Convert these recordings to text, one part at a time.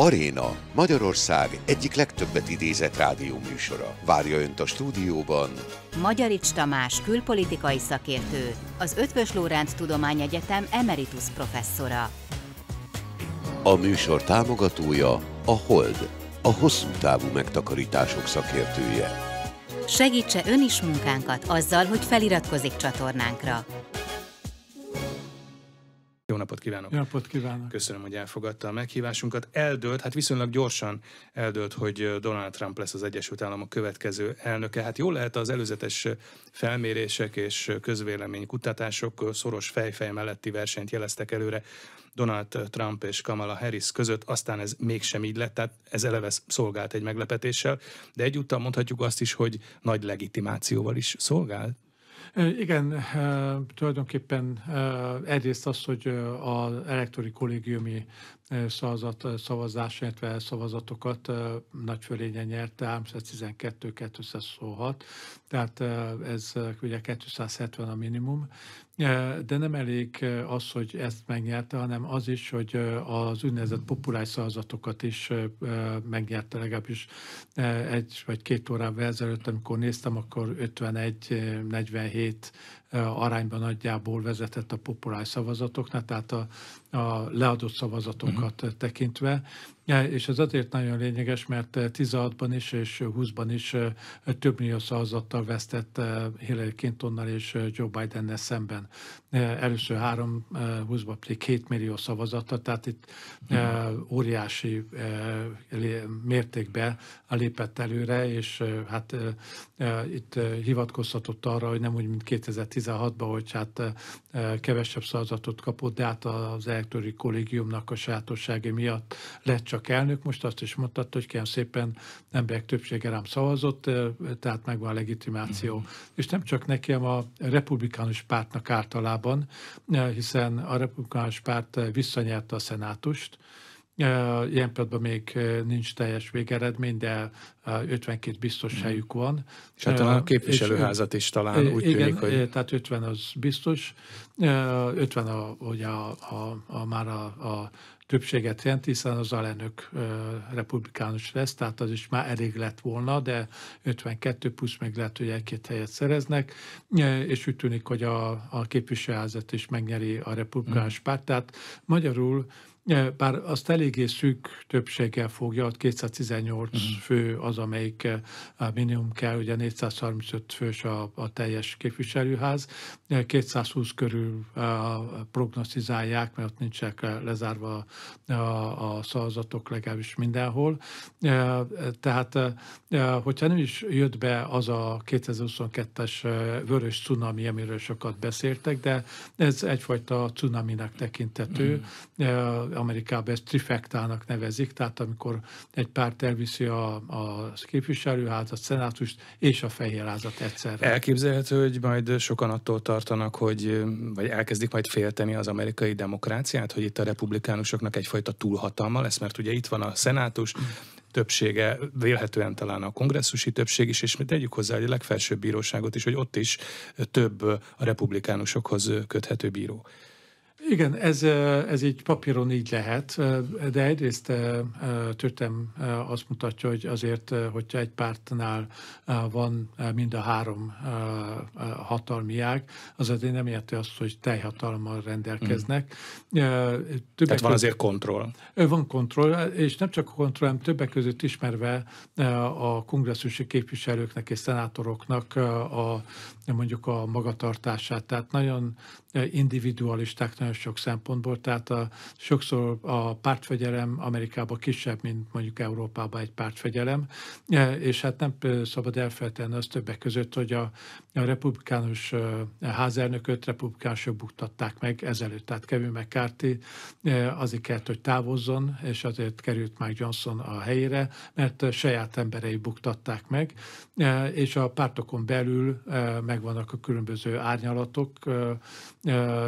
Aréna Magyarország egyik legtöbbet idézett rádióműsora. Várja Önt a stúdióban Magyarics Tamás külpolitikai szakértő, az Ötvös Lóránt Tudományegyetem emeritus professzora. A műsor támogatója a Hold, a hosszú távú megtakarítások szakértője. Segítse ön is munkánkat azzal, hogy feliratkozik csatornánkra napot kívánok! Jó napot kívánok! Köszönöm, hogy elfogadta a meghívásunkat. Eldőlt, hát viszonylag gyorsan eldőlt, hogy Donald Trump lesz az Egyesült Államok következő elnöke. Hát jól lehet az előzetes felmérések és közvéleménykutatások szoros fejfej melletti versenyt jeleztek előre Donald Trump és Kamala Harris között, aztán ez mégsem így lett, tehát ez eleve szolgált egy meglepetéssel, de egyúttal mondhatjuk azt is, hogy nagy legitimációval is szolgált. Igen, tulajdonképpen egyrészt az, hogy az elektori kollégiumi szavazat, szavazás, illetve szavazatokat nagy fölénye nyerte, 312-226, tehát ez ugye 270 a minimum, de nem elég az, hogy ezt megnyerte, hanem az is, hogy az úgynevezett populáris szavazatokat is megnyerte legalábbis egy vagy két órával ezelőtt, amikor néztem, akkor 51-47 arányban nagyjából vezetett a populáris szavazatoknak, tehát a, a leadott mhm. szavazatokat uh-huh. tekintve, Ja, és ez azért nagyon lényeges, mert 16-ban eh, is és 20-ban is eh, több millió szavazattal vesztett eh, Hillary Clintonnal és Joe biden szemben. Először 3, 20-ban pedig 2 millió szavazattal, tehát itt ja. Mhm. óriási mértékben lépett előre, és hát itt hivatkozhatott arra, hogy nem úgy, mint 2016-ban, hogy hát kevesebb szavazatot kapott, de hát az elektori kollégiumnak a sajátossági miatt lett csak csak elnök, most azt is mondta, hogy kell szépen emberek többsége rám szavazott, tehát megvan a legitimáció. Mm-hmm. És nem csak nekem, a republikánus pártnak általában, hiszen a republikánus párt visszanyerte a szenátust, Ilyen pillanatban még nincs teljes végeredmény, de 52 biztos mhm. helyük van. És hát a képviselőházat is talán úgy igen, tűnik, hogy... tehát 50 az biztos. 50 a, ugye a, a, a, már a, a többséget jelent, hiszen az alelnök republikánus lesz, tehát az is már elég lett volna, de 52 plusz még lehet, hogy egy-két helyet szereznek, és úgy tűnik, hogy a, a képviselőházat is megnyeri a republikánus mm. párt, tehát magyarul bár azt eléggé szűk többséggel fogja, ott 218 uh-huh. Mhm. fő az, amelyik minimum kell, ugye 435 fős a, a teljes képviselőház, 220 körül prognosztizálják, mert ott nincsenek lezárva a, a szavazatok legalábbis mindenhol. Tehát, hogyha nem is jött be az a 2022-es vörös cunami, amiről sokat beszéltek, de ez egyfajta cunaminak tekintető, uh-huh Amerikában ezt trifektának nevezik, tehát amikor egy párt elviszi a, a képviselőházat, szenátust és a fehérházat egyszerre. Elképzelhető, hogy majd sokan attól tartanak, hogy vagy elkezdik majd félteni az amerikai demokráciát, hogy itt a republikánusoknak egyfajta túlhatalma lesz, mert ugye itt van a szenátus, többsége, vélhetően talán a kongresszusi többség is, és tegyük hozzá a legfelsőbb bíróságot is, hogy ott is több a republikánusokhoz köthető bíró. Igen, ez, ez így papíron így lehet, de egyrészt törtem azt mutatja, hogy azért, hogyha egy pártnál van mind a három hatalmiák, az azért nem érti azt, hogy teljhatalommal rendelkeznek. Mm. Tehát van azért kontroll. Van kontroll, és nem csak kontroll, hanem többek között ismerve a kongresszusi képviselőknek és szenátoroknak a, mondjuk a magatartását. Tehát nagyon individualisták nagyon sok szempontból, tehát a, sokszor a pártfegyelem Amerikában kisebb, mint mondjuk Európában egy pártfegyelem, és hát nem szabad elfelejteni az többek között, hogy a, a republikánus házelnököt republikánusok buktatták meg ezelőtt, tehát Kevin McCarthy azért kellett, hogy távozzon, és azért került Mike Johnson a helyére, mert saját emberei buktatták meg, és a pártokon belül megvannak a különböző árnyalatok,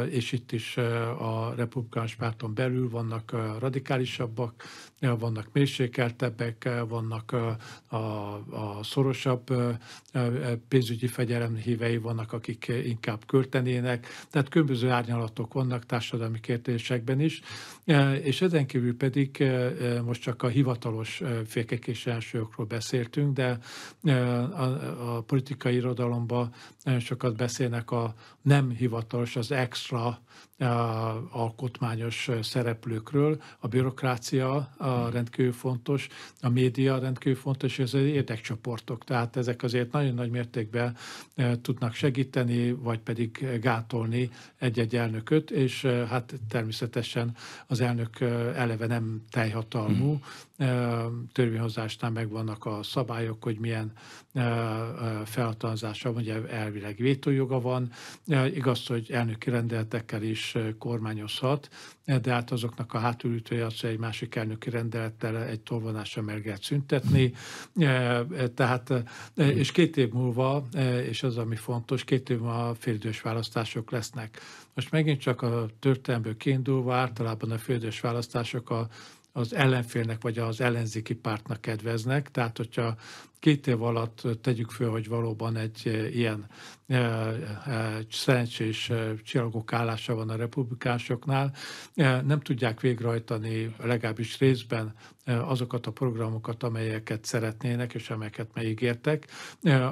és itt is a republikánus párton belül vannak radikálisabbak, vannak mérsékeltebbek, vannak a, a szorosabb pénzügyi fegyelem hívei, vannak, akik inkább költenének, tehát különböző árnyalatok vannak társadalmi kérdésekben is, és ezen kívül pedig most csak a hivatalos fékek és elsőkről beszéltünk, de a, a politikai irodalomban nagyon sokat beszélnek a nem hivatalos, az extra alkotmányos szereplőkről. A bürokrácia rendkívül fontos, a média rendkívül fontos, és az érdekcsoportok. Tehát ezek azért nagyon nagy mértékben e, tudnak segíteni, vagy pedig gátolni egy-egy elnököt, és e, hát természetesen az elnök e, eleve nem teljhatalmú, hmm. törvényhozásnál megvannak a szabályok, hogy milyen felhatalmazása, ugye elvileg vétójoga van, igaz, hogy elnöki rendeletekkel is kormányozhat, de hát azoknak a hátulütője az, egy másik elnöki rendelettel egy tolvonással meg lehet szüntetni. Tehát, és két év múlva, és az, ami fontos, két év múlva félidős választások lesznek. Most megint csak a történelmből kiindulva általában a félidős választások a az ellenfélnek vagy az ellenzéki pártnak kedveznek. Tehát, hogyha két év alatt tegyük föl, hogy valóban egy e, ilyen e, e, szerencsés csillagok állása van a republikásoknál, nem tudják végrehajtani legalábbis részben azokat a programokat, amelyeket szeretnének és amelyeket megígértek,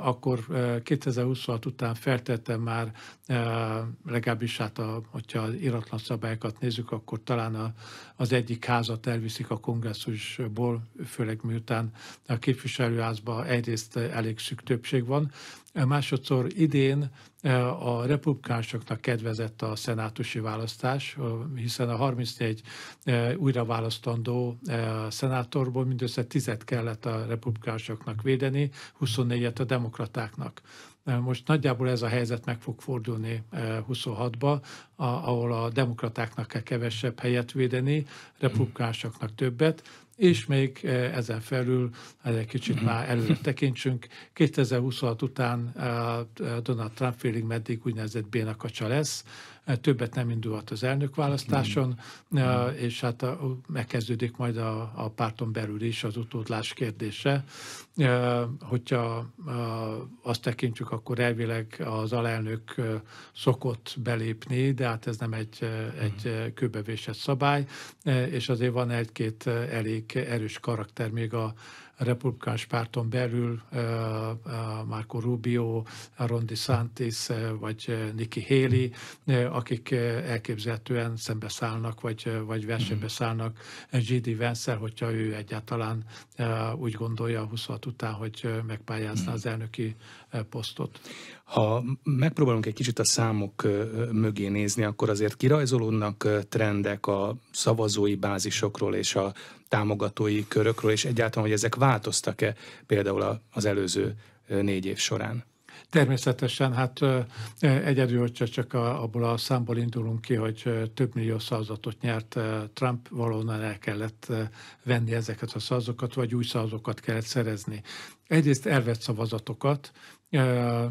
akkor 2026 után feltettem már, legalábbis hát a, hogyha iratlan szabályokat nézzük, akkor talán a, az egyik házat elviszik a kongresszusból, főleg miután a képviselőházba egyrészt elég szűk többség van, másodszor idén eh, a republikánusoknak kedvezett a szenátusi választás, hiszen a 34 eh, újra választandó eh, szenátorból mindössze 10 kellett a republikánusoknak védeni, 24-et a demokratáknak. Most nagyjából ez a helyzet meg fog fordulni 26-ba, ahol a demokratáknak kell kevesebb helyet védeni, republikánusoknak többet, és még eh, ezen felül, eh, egy kicsit mhm. már előre tekintsünk, 2026 után eh, Donald Trump félig meddig úgynevezett bénakacsa lesz, többet nem indulhat az elnökválasztáson, mm. Eh, és hát a, megkezdődik majd a, a párton belül is az utódlás kérdése. Eh, hogyha eh, azt tekintjük, akkor elvileg az alelnök szokott belépni, de hát ez nem egy, egy hmm. kőbevésett szabály, és azért van egy-két elég erős karakter még a a republikáns párton belül Marco Rubio, Ron DeSantis vagy Nikki Haley, akik elképzelhetően szembeszállnak, vagy, vagy versenybe szállnak G.D. Vance-el, hogyha ő egyáltalán úgy gondolja 26 után, hogy megpályázna az elnöki posztot. Ha megpróbálunk egy kicsit a számok mögé nézni, akkor azért kirajzolódnak trendek a szavazói bázisokról és a támogatói körökről, és egyáltalán, hogy ezek változtak-e például az előző négy év során? Természetesen, hát egyedül, hogyha csak a, abból a számból indulunk ki, hogy több millió szavazatot nyert Trump, valóban el kellett venni ezeket a szavazokat, vagy új szavazokat kellett szerezni. Egyrészt elvett szavazatokat,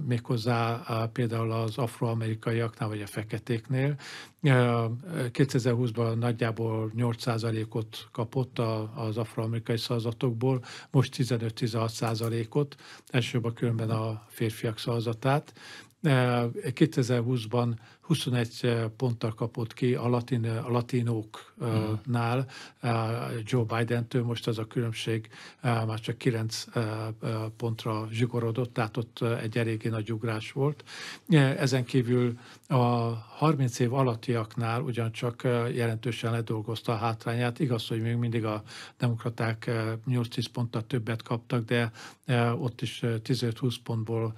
méghozzá például az afroamerikaiaknál, vagy a feketéknél. 2020-ban nagyjából 8%-ot kapott az afroamerikai szavazatokból, most 15-16%-ot, elsőbb a különben a férfiak szavazatát. 2020-ban 21 eh, ponttal kapott ki a, latin, eh, a latinóknál eh, Joe Biden-től, most az a különbség már csak 9 pontra zsugorodott, tehát ott egy eléggé nagy ugrás volt. Ezen kívül a 30 év alattiaknál ugyancsak jelentősen ledolgozta a hátrányát. Igaz, hogy még mindig a demokraták 8-10 ponttal többet kaptak, de ott is 15-20 pontból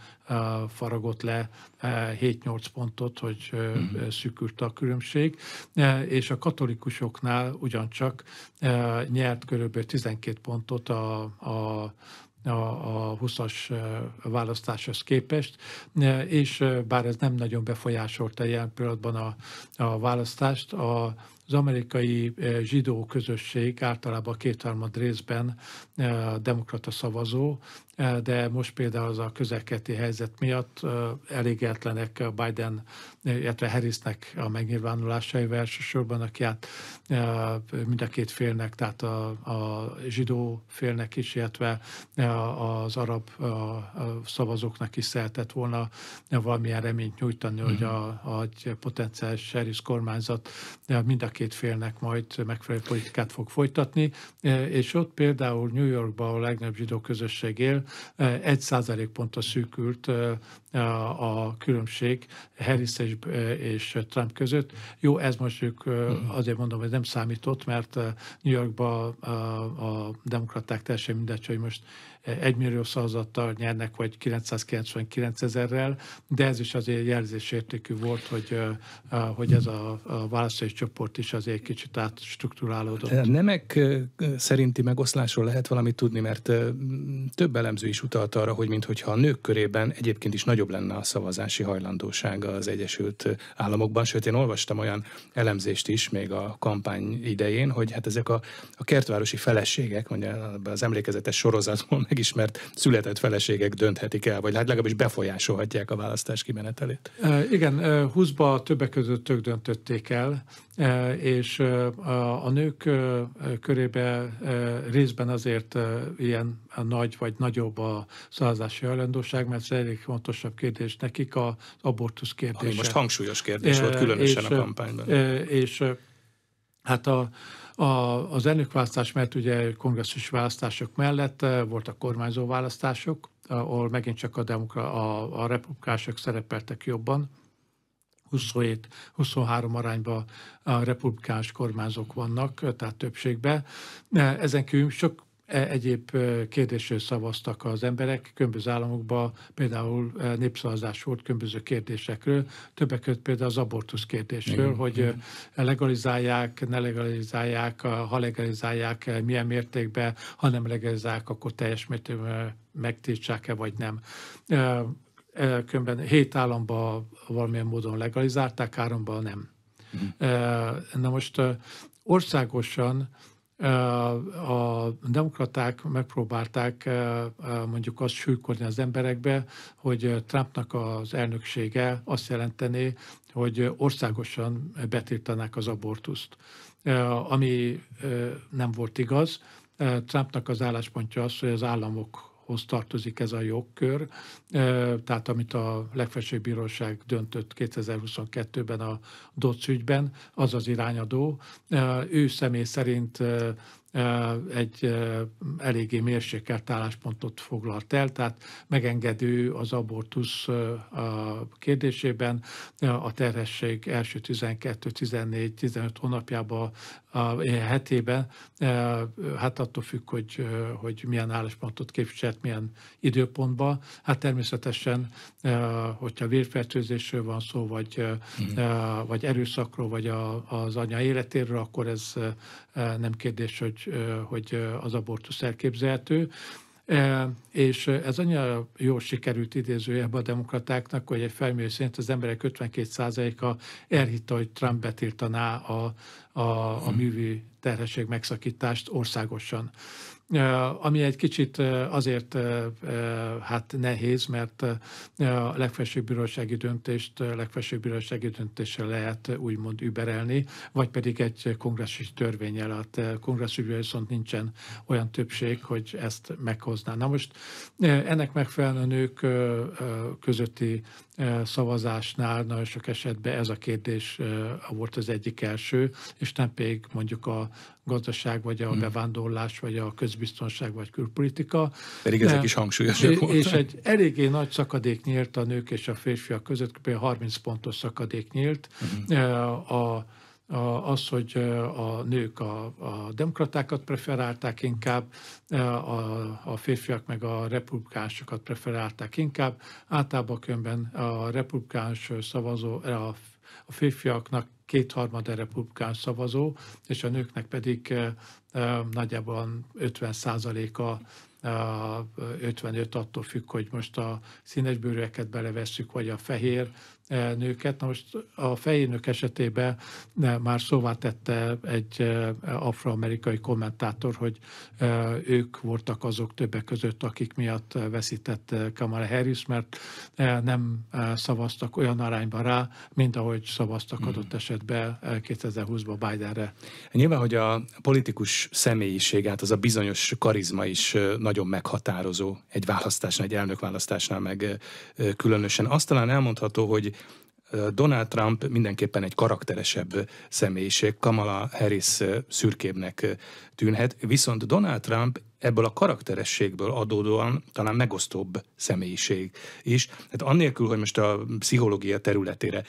faragott le 7-8 pontot, hogy Mhm. szűkült a különbség, e, és a katolikusoknál ugyancsak e, nyert körülbelül 12 pontot a, a a, a 20-as e, választáshoz képest, és bár ez nem nagyon befolyásolta ilyen pillanatban a, a választást, a, az amerikai zsidó közösség általában kétharmad részben demokrata szavazó, Eh, de most például az a közelketi helyzet miatt eh, a Biden, eh, illetve Harrisnek a megnyilvánulásaival elsősorban, aki át mind a két félnek, tehát a, a zsidó félnek is, illetve az arab szavazóknak is szeretett volna valamilyen reményt nyújtani, hogy mhm. a, a potenciális Harris kormányzat mind a két félnek majd megfelelő politikát fog folytatni, és ott például New Yorkban a legnagyobb zsidó közösség él, 1 százalékpontra szűkült a különbség Harris és Trump között. Jó, ez most ők hmm. azért mondom, hogy nem számított, mert New Yorkban a demokraták teljesen mindegy, hogy most 1 millió szavazattal nyernek, vagy 999 ezerrel, de ez is azért jelzésértékű volt, hogy, hogy ez a, a csoport is azért kicsit átstruktúrálódott. A e, nemek szerinti megoszlásról lehet valamit tudni, mert több elemző is utalta, arra, hogy mintha a nők körében egyébként is nagyobb lenne a szavazási hajlandósága az Egyesült Államokban, sőt én olvastam olyan elemzést is még a kampány idején, hogy hát ezek a, a kertvárosi feleségek, mondja az emlékezetes sorozatban megismert született feleségek dönthetik el, vagy hát legalábbis befolyásolhatják a választás kimenetelét. Igen, 20-ba többek között ők döntötték el, és a nők körébe részben azért ilyen nagy vagy nagyobb a szavazási hajlandóság, mert ez elég fontosabb kérdés nekik az abortusz kérdése. Ami most hangsúlyos kérdés volt különösen és, a kampányban. És hát a, a, az elnökválasztás, mert ugye kongresszus választások mellett eh, voltak kormányzó választások, eh, ahol megint csak a, demokra, a, a republikások szerepeltek jobban. 27-23 arányban a republikáns kormányzók vannak, eh, tehát többségben. Ezen kívül sok E, egyéb e, kérdésről szavaztak az emberek különböző államokban, például e, népszavazás volt különböző kérdésekről, többek között például az abortusz kérdésről, Igen. hogy legalizálják, ne legalizálják, ha legalizálják, milyen mértékben, ha nem legalizálják, akkor teljes mértékben megtiltsák-e vagy nem különben hét államban valamilyen módon legalizálták, háromban nem. Mm. Na most országosan a demokraták megpróbálták mondjuk azt sülkodni az emberekbe, hogy Trumpnak az elnöksége azt jelenteni, hogy országosan betiltanák az abortuszt, ami nem volt igaz. Trumpnak az álláspontja az, hogy az államok hoz tartozik ez a jogkör, tehát amit a legfelsőbb bíróság döntött 2022-ben a DOC ügyben, az az irányadó. Ő személy szerint egy eléggé mérsékelt álláspontot foglalt el, tehát megengedő az abortusz kérdésében a terhesség első 12, 14, 15 hónapjában, a e, hetében, hát attól függ, hogy, hogy milyen álláspontot képviselt, milyen időpontban. Hát természetesen, hogyha vérfertőzésről van szó, vagy, mm. vagy erőszakról, vagy a, az anya életéről, akkor ez nem kérdés, hogy, hogy az abortusz elképzelhető. És ez annyira jól sikerült idézője a demokratáknak, hogy egy felmérés szerint az emberek 52%-a elhitte, hogy Trump betiltaná a, a, a hm. művi terhesség megszakítást országosan ami egy kicsit azért hát nehéz, mert a legfelsőbb bírósági döntést legfelsőbb bírósági döntéssel lehet úgymond überelni, vagy pedig egy kongresszusi törvényel. A kongresszusban viszont nincsen olyan többség, hogy ezt meghozná. Na most ennek megfelelően ők közötti szavazásnál nagyon sok esetben ez a kérdés volt az egyik első, és nem pedig mondjuk a, gazdaság, vagy a hmm. bevándorlás, vagy a közbiztonság, vagy külpolitika. Pedig ezek is hangsúlyosak voltak. És egy eléggé nagy szakadék nyílt a nők és a férfiak között, kb. 30 pontos szakadék nyílt. Hmm. E, a, a, az, hogy e, a nők a, a demokratákat preferálták inkább, e, a, a férfiak meg a republikánsokat preferálták inkább. Általában könyvben a republikáns szavazó, a, a férfiaknak a republikán szavazó, és a nőknek pedig eh, eh, nagyjából 50 a 55 attól függ, hogy most a színesbőrűeket belevesszük, vagy a fehér, E, nőket. Na most a fejénök esetében e, már szóvá tette egy e, afroamerikai kommentátor, hogy ők voltak azok többek között, akik miatt veszített Kamala Harris, mert nem szavaztak olyan arányban rá, mint ahogy szavaztak hmm. adott esetben 2020-ban Bidenre. Nyilván, hogy a politikus személyiségát, az a bizonyos karizma is nagyon meghatározó egy választásnál, egy elnökválasztásnál meg különösen. Azt talán elmondható, hogy Donald Trump mindenképpen egy karakteresebb személyiség, Kamala Harris szürkébbnek tűnhet, viszont Donald Trump ebből a karakterességből adódóan talán megosztóbb személyiség is. Hát annélkül, hogy most a pszichológia területére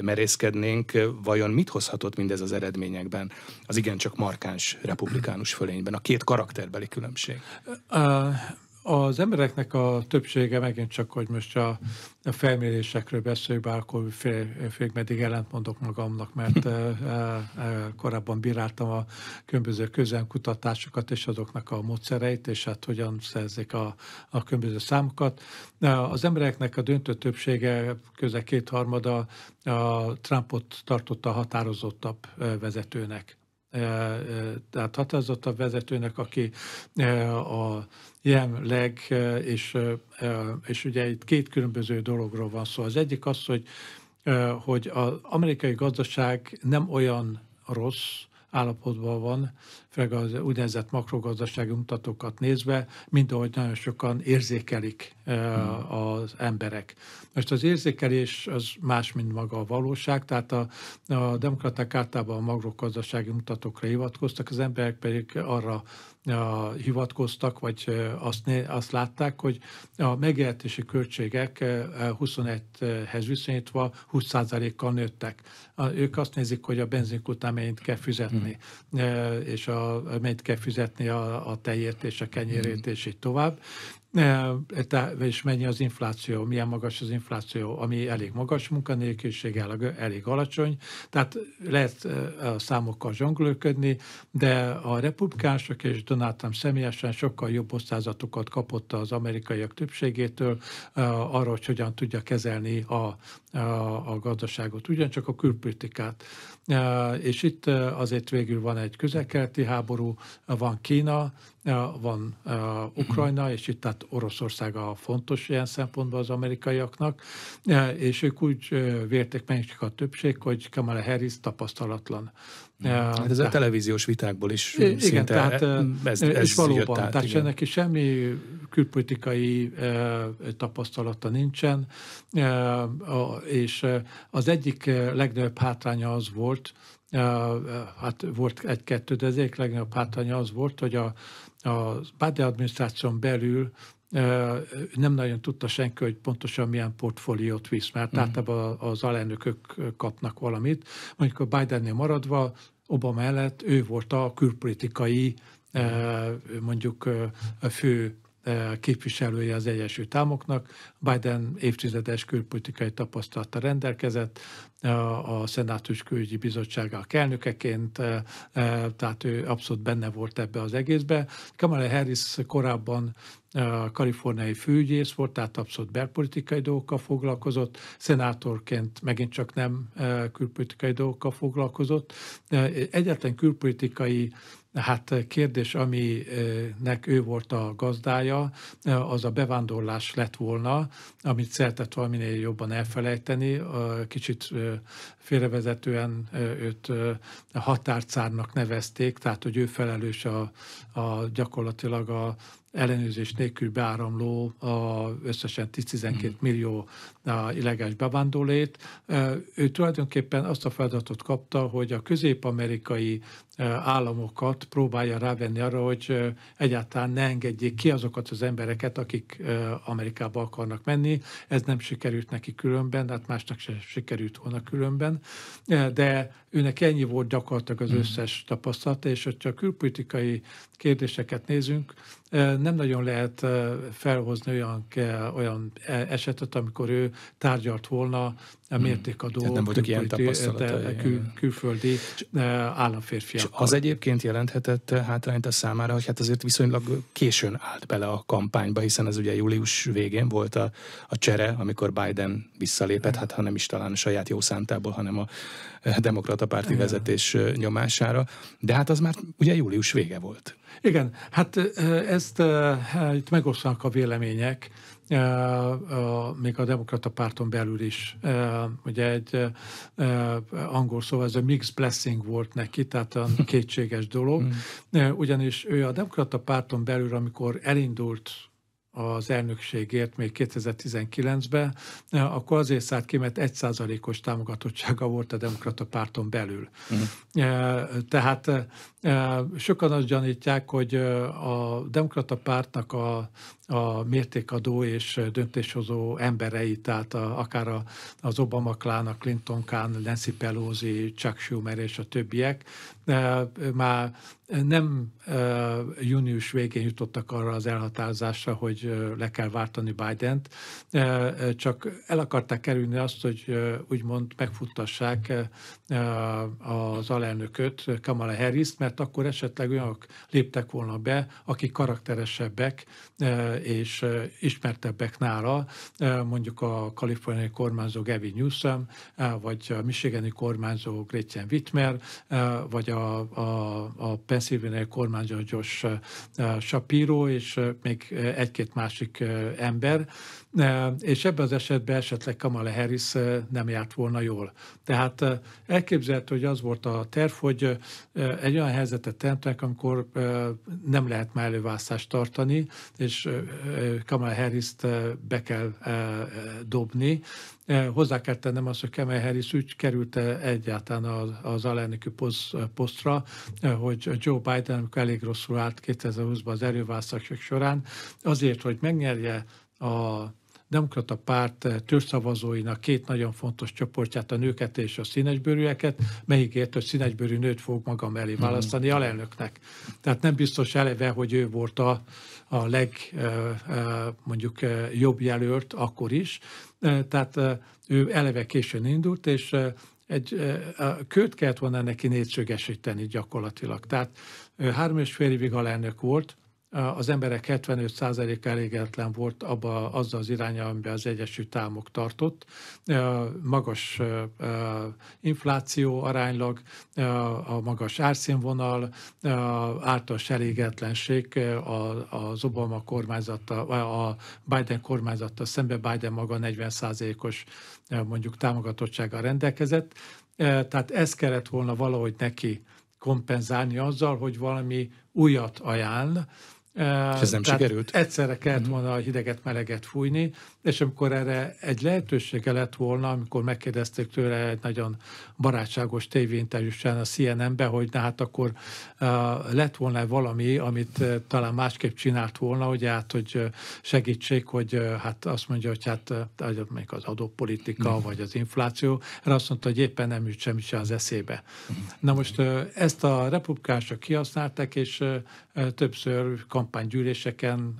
merészkednénk, vajon mit hozhatott mindez az eredményekben az igencsak markáns republikánus fölényben, a két karakterbeli különbség? Uh az embereknek a többsége, megint csak, hogy most a, a felmérésekről beszéljük, bár akkor fél, fél meddig ellentmondok magamnak, mert e, e, korábban bíráltam a különböző közenkutatásokat és azoknak a módszereit, és hát hogyan szerzik a, a különböző számokat. Az embereknek a döntő többsége, közel kétharmada a Trumpot tartotta határozottabb vezetőnek. Tehát határozottabb vezetőnek, aki a jelenleg, és, és ugye itt két különböző dologról van szó. Az egyik az, hogy, hogy az amerikai gazdaság nem olyan rossz, állapotban van, főleg az úgynevezett makrogazdasági mutatókat nézve, mint ahogy nagyon sokan érzékelik hmm. az emberek. Most az érzékelés az más, mint maga a valóság, tehát a, a demokraták általában a makrogazdasági mutatókra hivatkoztak, az emberek pedig arra hivatkoztak, vagy azt, azt látták, hogy a megélhetési költségek 21-hez viszonyítva 20%-kal nőttek. Ők azt nézik, hogy a benzink után mennyit kell fizetni, mm. és a, mennyit kell fizetni a, a tejért és a kenyérét, mm. és így tovább és mennyi az infláció, milyen magas az infláció, ami elég magas munkanélküliség, elég alacsony, tehát lehet e, a számokkal zsonglőködni, de a republikánsok és Donald Trump személyesen sokkal jobb osztázatokat kapott az amerikaiak többségétől e, arról, hogy hogyan tudja kezelni a, a, a gazdaságot, ugyancsak a külpolitikát. E, és itt azért végül van egy közelkelti háború, van Kína, van Ukrajna, és itt tehát Oroszország a fontos ilyen szempontból az amerikaiaknak, és ők úgy vérték meg a többség, hogy Kamala Harris tapasztalatlan. Mm. Hát ez a televíziós vitákból is igen, szinte tehát, ez, ez és valóban, jött át, tehát igen. neki semmi külpolitikai tapasztalata nincsen, és az egyik legnagyobb hátránya az volt, hát volt egy-kettő, de az egyik legnagyobb hátránya az volt, hogy a a Biden adminisztráción belül nem nagyon tudta senki, hogy pontosan milyen portfóliót visz, mert uh-huh. általában az alelnökök kapnak valamit. Mondjuk a Bidennél maradva, Obama mellett ő volt a külpolitikai mondjuk a fő képviselője az Egyesült Államoknak. Biden évtizedes külpolitikai tapasztalata rendelkezett, a Szenátus Külügyi Bizottságának elnökeként, tehát ő abszolút benne volt ebbe az egészbe. Kamala Harris korábban kaliforniai főügyész volt, tehát abszolút belpolitikai dolgokkal foglalkozott, szenátorként megint csak nem külpolitikai dolgokkal foglalkozott. Egyetlen külpolitikai Hát eh, kérdés, aminek ő volt a gazdája, eh, az a bevándorlás lett volna, amit szeretett valaminél jobban elfelejteni, eh, kicsit félrevezetően őt határcárnak nevezték, tehát hogy ő felelős a, a gyakorlatilag a ellenőrzés nélkül beáramló a összesen 10-12 mm. millió a illegális bevándorlét. Ő tulajdonképpen azt a feladatot kapta, hogy a közép-amerikai államokat próbálja rávenni arra, hogy egyáltalán ne engedjék ki azokat az embereket, akik Amerikába akarnak menni. Ez nem sikerült neki különben, hát másnak sem sikerült volna különben. Eh, de Őnek ennyi volt gyakorlatilag az mm. összes tapasztalata, és hogyha külpolitikai kérdéseket nézünk, eh, nem nagyon lehet eh, felhozni olyan, olyan e-, esetet, amikor ő tárgyalt volna a mm. mértékadó hmm. nem voltak ilyen eh, Kül, külföldi államférfi. Az egyébként jelenthetett hátrányt a számára, hogy hát azért viszonylag későn állt bele a kampányba, hiszen ez ugye július végén volt a, a csere, amikor Biden visszalépett, hát ha nem is talán a saját jó szántából, hanem a demokrata párti Igen. vezetés nyomására, de hát az már ugye július vége volt. Igen, hát ezt hát itt megosztanak a vélemények, még a demokrata párton belül is. Ugye egy angol szóval ez a mix blessing volt neki, tehát a kétséges dolog. Hmm. Ugyanis ő a demokrata párton belül, amikor elindult az elnökségért még 2019-ben, akkor azért szállt ki, mert 1%-os támogatottsága volt a demokrata párton belül. Uh-huh. Tehát e, sokan azt gyanítják, hogy e, a demokrata pártnak a, a mértékadó és döntéshozó emberei, tehát a, akár a, az Obama klán, a Clinton klán, Nancy Pelosi, Chuck Schumer és a többiek, már nem június végén jutottak arra az elhatározásra, hogy le kell váltani Biden-t, csak el akarták kerülni azt, hogy úgymond megfuttassák az alelnököt, Kamala harris t mert akkor esetleg olyanok léptek volna be, akik karakteresebbek és ismertebbek nála, mondjuk a kaliforniai kormányzó Gavin Newsom, vagy a michigani kormányzó Gretchen Whitmer, vagy a a, a, a Pennsylvania kormányzó Josh eh, Shapiro, és eh, még eh, egy-két másik ember, és ebben az esetben esetleg Kamala Harris nem járt volna jól. Tehát elképzelhető, hogy az volt a terv, hogy egy olyan helyzetet teremtenek, amikor nem lehet már előválasztást tartani, és Kamala Harris-t be kell dobni, hozzá kell tennem azt, hogy Kamala Harris úgy került egyáltalán az, az posztra, hogy Joe Biden, amikor elég rosszul állt 2020-ban az erőválasztások során, azért, hogy megnyerje a demokrata párt eh, tőszavazóinak két nagyon fontos csoportját, a nőket és a színesbőrűeket, ért, hogy színesbőrű nőt fog magam elé mhm. választani mm. alelnöknek. Tehát nem biztos eleve, hogy ő volt a, a leg eh, eh, mondjuk jobb jelölt akkor is. Tehát ő eleve későn indult, és egy a kőt kellett volna neki négyszögesíteni gyakorlatilag. Tehát három és fél évig alelnök volt, az emberek 75% elégedetlen volt abba, azzal az irányal, amiben az Egyesült Államok tartott. Magas infláció aránylag, a magas árszínvonal, általános elégetlenség az Obama kormányzata, a Biden kormányzata szembe Biden maga 40%-os mondjuk támogatottsággal rendelkezett. Tehát ez kellett volna valahogy neki kompenzálni azzal, hogy valami újat ajánl, és ez nem Tehát sikerült? Egyszerre kellett mhm. volna a hideget, meleget fújni, és amikor erre egy lehetősége lett volna, amikor megkérdezték tőle egy nagyon barátságos tévéinterjúsán a CNN-be, hogy na hát akkor lett volna -e valami, amit talán másképp csinált volna, hogy hát, hogy segítsék, hogy hát azt mondja, hogy hát melyik az adópolitika, uh-huh. vagy az infláció, erre azt mondta, hogy éppen nem jut semmi sem az eszébe. Uh-huh. Na most ezt a republikánsok kihasználták, és többször kampánygyűléseken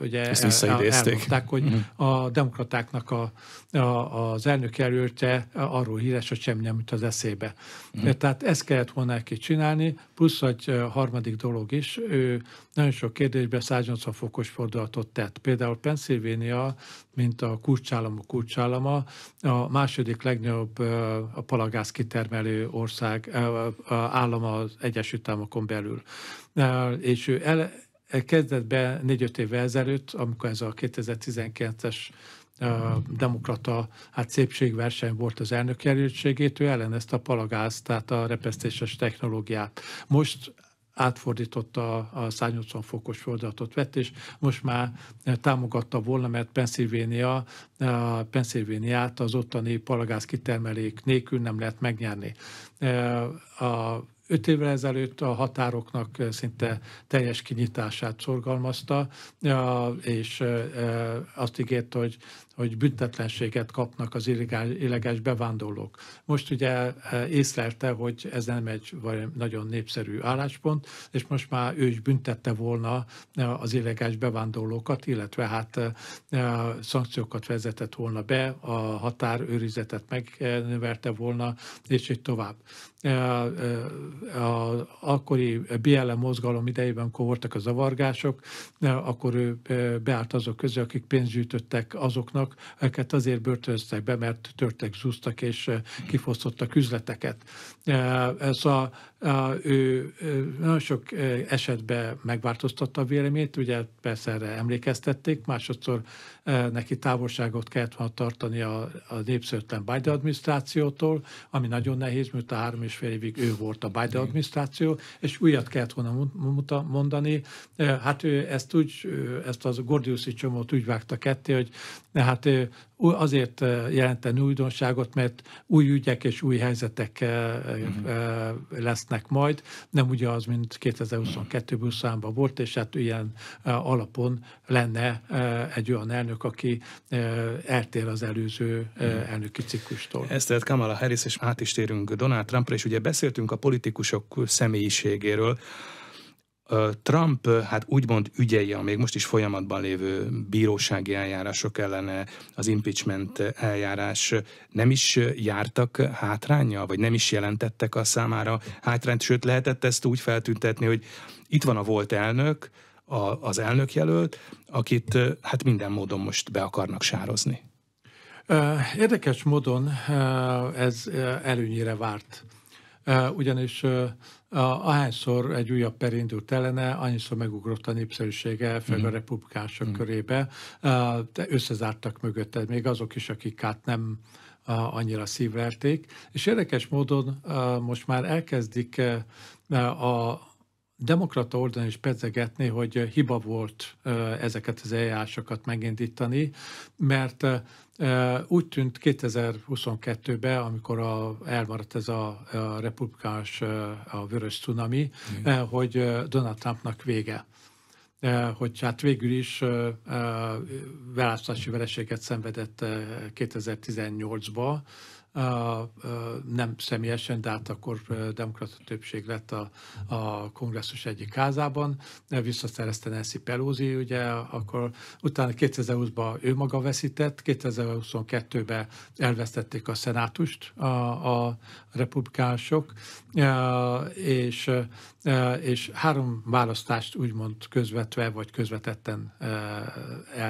ugye Ezt elmondták, hogy mhm. a demokratáknak a, a, az elnök előtte arról híres, hogy semmi nem jut az eszébe. Mm. Tehát ezt kellett volna neki csinálni, plusz egy harmadik dolog is, ő nagyon sok kérdésben 180 fokos fordulatot tett. Például Pennsylvania, mint a kulcsállamok kulcsállama, a második legnagyobb a palagász kitermelő ország, állama az Egyesült Államokon belül és ő el, e kezdett be 4 évvel ezelőtt, amikor ez a 2019-es demokrata hát szépségverseny volt az elnök jelöltségét, ő ezt a palagáz, tehát a repesztéses technológiát. Most átfordította a 180 fokos fordulatot vett, és most már támogatta volna, mert Pennsylvania, Pennsylvaniát az ottani palagáz kitermelék nélkül nem lehet megnyerni. A öt évvel ezelőtt a határoknak eh, szinte teljes kinyitását szorgalmazta, és eh, eh, azt ígért, hogy hogy büntetlenséget kapnak az illegális bevándorlók. Most ugye e, észlelte, hogy ez nem egy nagyon népszerű álláspont, és most már ő is büntette volna e, az illegális bevándorlókat, illetve hát e, szankciókat vezetett volna be, a határőrizetet megnövelte volna, és így tovább. A akkori BLM mozgalom idejében, amikor voltak a zavargások, akkor ő beállt azok közé, akik pénzt gyűjtöttek azoknak, dolgoztak, őket azért börtönöztek be, mert törtek, zúztak és eh, kifosztottak üzleteket. Eh, ez a, a ő nagyon sok eh, esetben megváltoztatta a véleményét, ugye persze erre emlékeztették, másodszor neki távolságot kellett volna tartani a, a népszerűtlen Biden adminisztrációtól, ami nagyon nehéz, mert a három és fél évig ő volt a Biden adminisztráció, és újat kellett volna mondani. Hát ő ezt úgy, ezt az Gordiuszi csomót úgy vágta ketté, hogy hát tehát azért jelenten újdonságot, mert új ügyek és új helyzetek mhm. lesznek majd, nem ugyanaz, mint 2022 ben számban volt, és hát ilyen alapon lenne egy olyan elnök, aki eltér az előző uh elnöki ciklustól. Ezt tehát Kamala Harris, és át is térünk Donald Trumpra, és ugye beszéltünk a politikusok személyiségéről, Trump hát úgymond ügyei a még most is folyamatban lévő bírósági eljárások ellene az impeachment eljárás nem is jártak hátránya, vagy nem is jelentettek a számára hátrányt, sőt lehetett ezt úgy feltüntetni, hogy itt van a volt elnök, a, az elnök jelölt, akit hát minden módon most be akarnak sározni. Érdekes módon ez előnyére várt. Ugyanis ahányszor egy újabb per indult ellene, annyiszor megugrott a népszerűsége, főleg mm. Mhm. a republikánsok mm. körébe, de összezártak mögötted, még azok is, akik át nem annyira szívverték. És érdekes módon most már elkezdik e, a, demokrata oldalon is pedzegetni, hogy hiba volt ezeket az eljárásokat megindítani, mert úgy tűnt 2022-ben, amikor a, elmaradt ez a, a republikánus a vörös cunami, mm. hogy Donald Trumpnak vége hogy hát végül is választási vereséget szenvedett 2018-ba, nem személyesen, de hát akkor demokrata többség lett a, a kongresszus egyik házában, visszaszerezte Nancy Pelosi, ugye, akkor utána 2020-ban ő maga veszített, 2022-ben elvesztették a szenátust a, a republikások, és, és három választást úgymond közvetve vagy közvetetten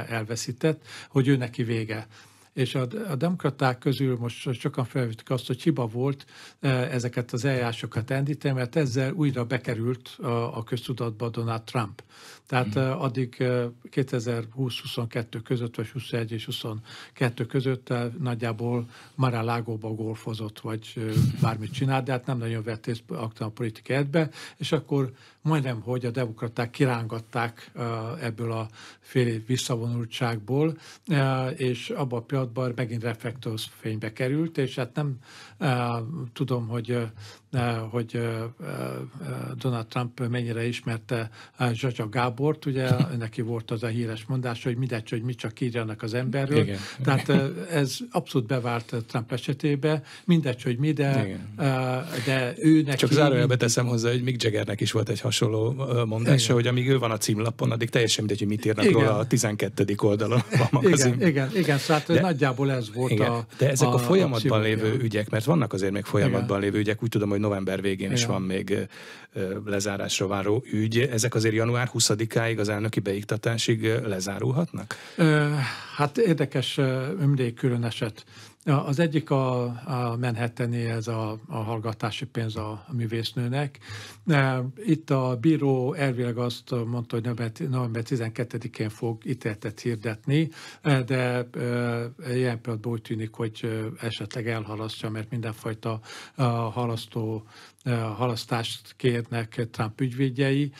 elveszített, hogy ő neki vége és a, a demokraták közül most sokan felvettük azt, hogy hiba volt eh, ezeket az eljárásokat endíteni, mert ezzel újra bekerült a, a köztudatba Donald Trump. Tehát mm. addig 2020-22 eh, között, vagy 21 és 22 között nagyjából a Lágóba golfozott, vagy bármit csinált, de hát nem nagyon vett részt a a edbe, és akkor majdnem, hogy a demokraták kirángatták ebből a fél év visszavonultságból, és abban a pillanatban megint reflektorfénybe került, és hát nem tudom, hogy hogy Donald Trump mennyire ismerte Zsacsa Gábort, ugye neki volt az a híres mondás, hogy mindegy, hogy mit csak írjanak az emberről. Igen. Tehát ez abszolút bevált Trump esetében, mindegy, hogy mi, de, de ő neki... Csak zárójelbe teszem hozzá, hogy Mick Jaggernek is volt egy hasonló mondása, Igen. hogy amíg ő van a címlapon, addig teljesen mindegy, hogy mit írnak Igen. róla a 12. oldalon a magazin. Igen, igen, igen szóval hát de, nagyjából ez volt igen. a... De ezek a, a folyamatban a lévő ügyek, mert vannak azért még folyamatban Igen. lévő ügyek, úgy tudom, hogy hogy november végén is van még lezárásra váró ügy. Ezek azért január 20-áig az elnöki beiktatásig lezárulhatnak? Hát érdekes mindig külön eset. Az egyik a, a Manhattani, ez a, a hallgatási pénz a, a művésznőnek. Itt a bíró elvileg azt mondta, hogy november 12-én fog ítéletet hirdetni, de ilyen pillanatban úgy tűnik, hogy esetleg elhalasztja, mert mindenfajta halasztó halasztást kérnek Trump ügyvédjei.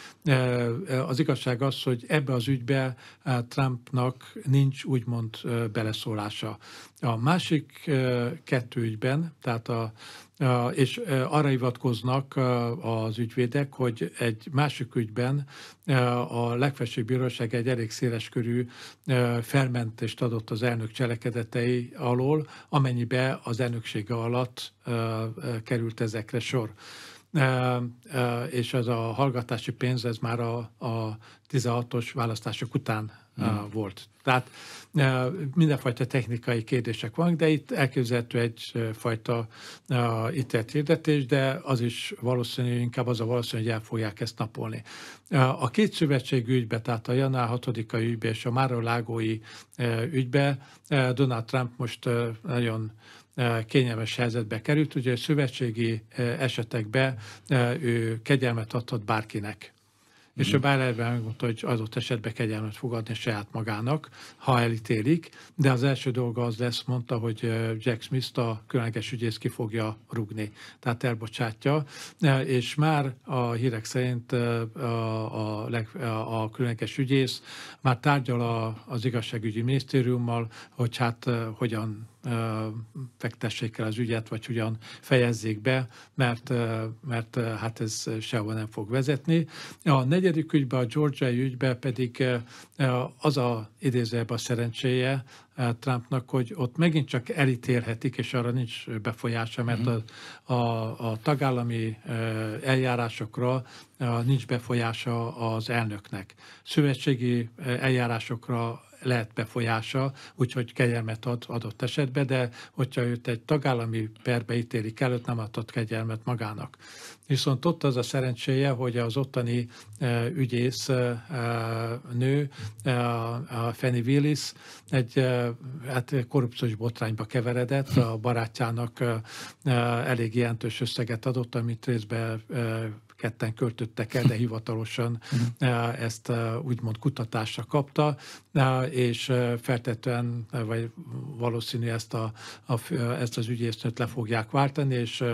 Az igazság az, hogy ebbe az ügybe Trumpnak nincs úgymond beleszólása. A másik kettő ügyben, tehát a és arra hivatkoznak az ügyvédek, hogy egy másik ügyben a legfelsőbb bíróság egy elég körű felmentést adott az elnök cselekedetei alól, amennyibe az elnöksége alatt került ezekre sor. E, e, és ez a hallgatási pénz, ez már a, a 16-os választások után Hm. Ah, volt. Tehát eh, mindenfajta technikai kérdések vannak, de itt elképzelhető egyfajta eh, hirdetés, de az is valószínű, inkább az a valószínű, hogy el fogják ezt napolni. Eh, a két szövetség ügybe, tehát a január 6 ügybe és a Márolágói ügybe Donald Trump most nagyon kényelmes helyzetbe került, ugye a szövetségi esetekbe ő kegyelmet adhat bárkinek és ő bár erre megmondta, hogy adott esetben kegyelmet fogadni saját magának, ha elítélik, de az első dolga az lesz, mondta, hogy Jack smith a különleges ügyész ki fogja rugni, tehát elbocsátja, e, és már a hírek szerint a, a, a, a különleges ügyész már tárgyal a, az igazságügyi minisztériummal, hogy hát hogyan fektessék el az ügyet, vagy hogyan fejezzék be, mert, mert hát ez sehova nem fog vezetni. A negyedik ügybe, a georgiai ügybe pedig az a idézőjebb a szerencséje Trumpnak, hogy ott megint csak elítélhetik, és arra nincs befolyása, mert mhm. a, a, a tagállami eljárásokra nincs befolyása az elnöknek. Szövetségi eljárásokra lehet befolyása, úgyhogy kegyelmet ad adott esetben, de hogyha őt egy tagállami perbe ítélik előtt, nem adott kegyelmet magának. Viszont ott az a szerencséje, hogy az ottani e, ügyész e, e, nő, a Fanny Willis, egy hát korrupciós botrányba keveredett, a barátjának elég jelentős összeget adott, amit részben ketten költöttek el, de hivatalosan mhm. eh, ezt eh, úgymond kutatásra kapta, eh, és feltetően, vagy valószínű ezt, a, a, ezt az ügyésznőt le fogják váltani, és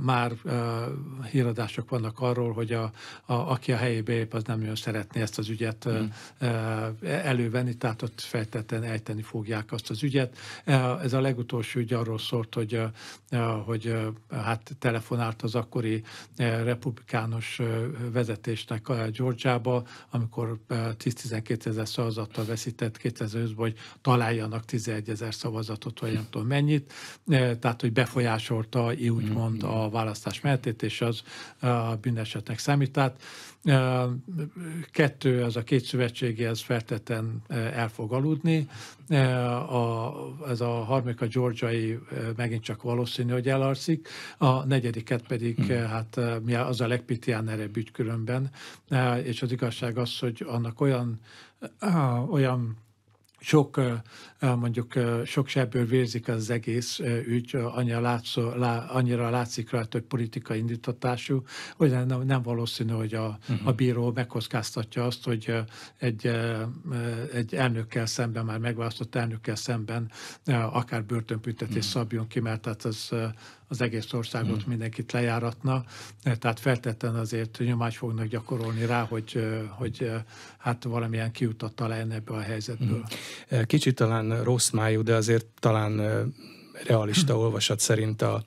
már híradások vannak arról, hogy a, a, aki a helyébe épp, az nem nagyon szeretné ezt az ügyet mhm. elővenni, tehát ott feltetően ejteni fogják azt az ügyet. Ez a legutolsó ügy arról szólt, hogy, hogy hát telefonált az akkori republikánus republikánus vezetésnek Georgiába, amikor 10-12 ezer szavazattal veszített 2005 hogy találjanak 11 ezer szavazatot, vagy nem tudom mennyit, tehát hogy befolyásolta úgymond mhm. a választás mehetét, és az bűnesetnek számít. Tehát Kettő, ez a két szövetségi, ez feltetten el fog aludni. A, ez a harmadik, a georgiai megint csak valószínű, hogy elarszik. A negyediket pedig, hmm. hát mi az a erebb ügy különben. És az igazság az, hogy annak olyan, olyan sok mondjuk sok sebből vérzik az egész ügy, annyira, látszó, lá, annyira látszik rajta, hogy politika indítatású, hogy nem, nem valószínű, hogy a, uh-huh. a mhm. bíró megkockáztatja azt, hogy egy, egy elnökkel szemben, már megválasztott elnökkel szemben akár börtönbüntetés uh-huh. szabjon ki, mert tehát az az egész országot hmm. mindenkit lejáratna, tehát feltetten azért nyomást fognak gyakorolni rá, hogy, hogy hát valamilyen kiutat találjon ebbe a helyzetből. Hmm. Kicsit talán rossz májú, de azért talán realista olvasat szerint a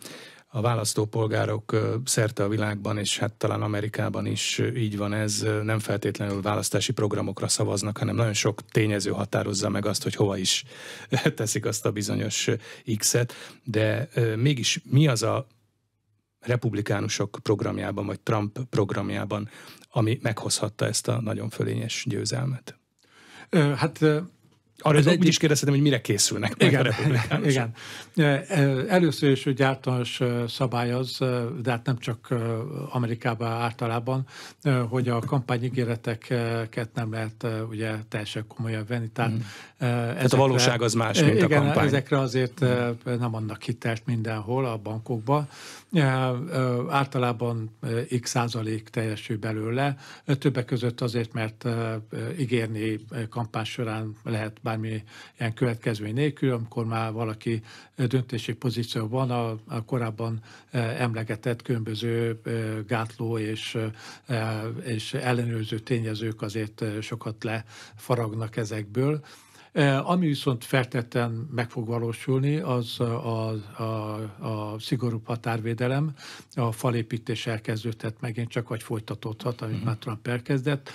a választópolgárok szerte a világban, és hát talán Amerikában is így van ez, nem feltétlenül választási programokra szavaznak, hanem nagyon sok tényező határozza meg azt, hogy hova is teszik azt a bizonyos X-et, de mégis mi az a republikánusok programjában, vagy Trump programjában, ami meghozhatta ezt a nagyon fölényes győzelmet? Hát arra ez úgy is kérdeztem, hogy mire készülnek. Igen, igen. Először is hogy általános szabály az, de hát nem csak Amerikában általában, hogy a kampányigéreteket nem lehet ugye teljesen komolyan venni. Tehát, mm. ezekre, Tehát a valóság az más, mint igen, a kampány. ezekre azért hmm. nem adnak hitelt mindenhol a bankokban, általában x százalék teljesül belőle, többek között azért, mert ígérni kampány során lehet bármi ilyen következmény nélkül, amikor már valaki döntési pozícióban a korábban emlegetett különböző gátló és, és ellenőrző tényezők azért sokat lefaragnak ezekből, ami viszont fertetten meg fog valósulni, az a, a, a szigorúbb határvédelem, a falépítés elkezdődhet megint csak, vagy folytatódhat, amit uh-huh. már Trump elkezdett,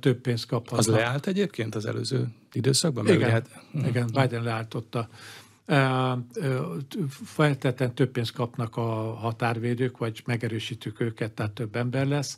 több pénzt kaphat. Az leállt egyébként az előző időszakban? Igen, hát, igen mhm. Biden leálltotta feltetlen több pénzt kapnak a határvédők, vagy megerősítjük őket, tehát több ember lesz.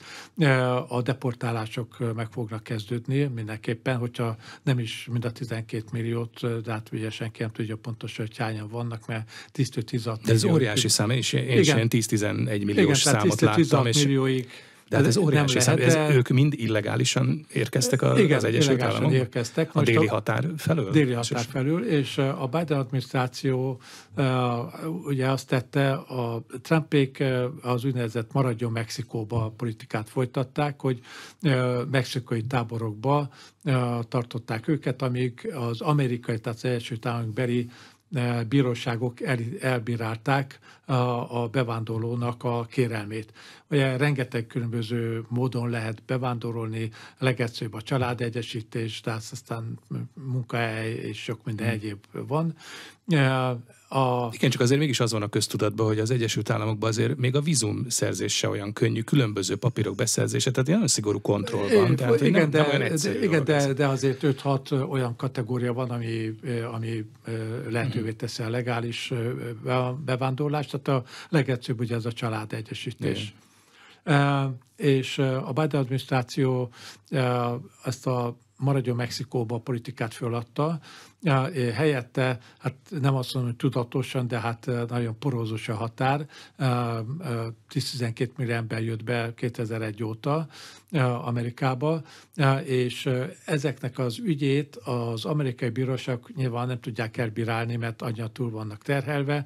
A deportálások meg fognak kezdődni mindenképpen, hogyha nem is mind a 12 milliót, de hát ugye senki nem tudja pontosan, hogy hányan vannak, mert 10-16 De ez óriási szám, én én is ilyen 10-11 milliós igen, számot 10 láttam. és... millióig de hát, hát ez, ez óriási szám, ez, de... ők mind illegálisan érkeztek a, Igen, az Egyesült Államok. érkeztek. A déli határ felől? Déli határ felől és a Biden adminisztráció ugye azt tette, a Trumpék az úgynevezett maradjon Mexikóba politikát folytatták, hogy mexikai táborokba tartották őket, amíg az amerikai, tehát az Egyesült Államok beri E, bíróságok el, elbírálták a, a bevándorlónak a kérelmét. Ugye rengeteg különböző módon lehet bevándorolni, legegyszerűbb a családegyesítés, tehát aztán munkahely és sok minden hmm. egyéb van e, a... Igen, csak azért mégis az van a köztudatban, hogy az Egyesült Államokban azért még a vízum szerzés se olyan könnyű, különböző papírok beszerzése, tehát ilyen szigorú kontroll van. É, tehát, igen, nem, de, nem olyan igen de, de azért 5-6 olyan kategória van, ami, ami lehetővé mhm. teszi a legális bevándorlást, tehát a legegyszerűbb ugye ez a egyesítés. Igen. Uh, és a Biden adminisztráció uh, ezt a maradjon Mexikóba a politikát föladta, eh, helyette, hát nem azt mondom, hogy tudatosan, de hát eh, nagyon porózos a határ, 10-12 eh, millió ember jött be 2001 óta Amerikába, és ezeknek az ügyét az amerikai bíróság nyilván nem tudják elbírálni, mert annyira túl vannak terhelve,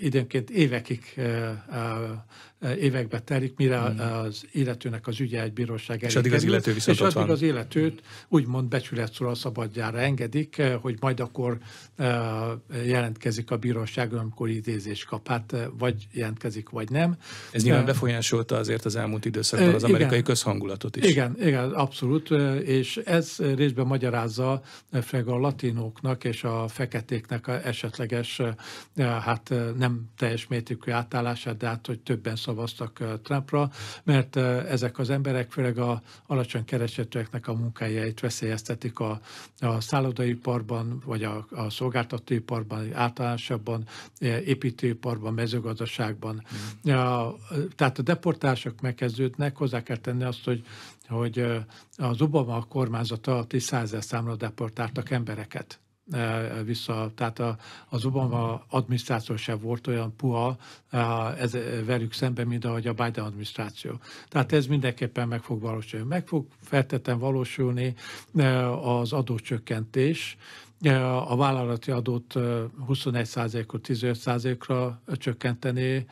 időnként évekig Eh, évekbe telik, mire hmm. az illetőnek az ügye egy bíróság elé És addig az illető viszont És addig van. az illetőt úgymond becsületszóra szabadjára engedik, eh, hogy majd akkor eh, jelentkezik a bíróság, amikor idézés kap, hát vagy jelentkezik, vagy nem. Ez nyilván befolyásolta azért az elmúlt időszakban az amerikai igen, közhangulatot is. Igen, igen, abszolút, és ez részben magyarázza főleg a latinóknak és a feketéknek a esetleges, hát nem teljes mértékű átállását, de hát, hogy többen szavaztak eh, Trumpra, mert eh, ezek az emberek, főleg a alacsony keresetőeknek a munkájait veszélyeztetik a, a szállodaiparban, vagy a, a szolgáltatóiparban, általánosabban, eh, építőiparban, mezőgazdaságban. Mm. A, tehát a deportások megkezdődnek, hozzá kell tenni azt, hogy hogy az Obama kormányzata 10 számra deportáltak embereket. E, vissza, tehát a, az Obama adminisztráció sem volt olyan puha e, ez, e, velük szemben, mint ahogy a Biden adminisztráció. Tehát ez mindenképpen meg fog valósulni. Meg fog feltetlen valósulni az adócsökkentés, a vállalati adót 21%-ot 15%-ra csökkenteni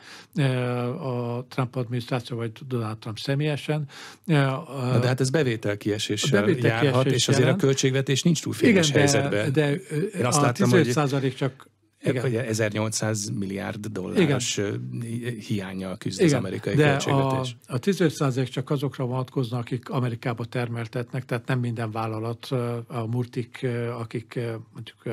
a Trump adminisztráció, vagy Donald Trump személyesen. Na de hát ez bevétel kieséssel bevétel járhat, és azért jelen. a költségvetés nincs túl fényes helyzetben. de, De, Én azt a láttam, 15% hogy... csak igen. hogy 1800 milliárd dolláros Igen. hiányjal küzd Igen. az amerikai De költségvetés. A, a 15 csak azokra vonatkoznak, akik Amerikába termeltetnek, tehát nem minden vállalat, a multik, akik mondjuk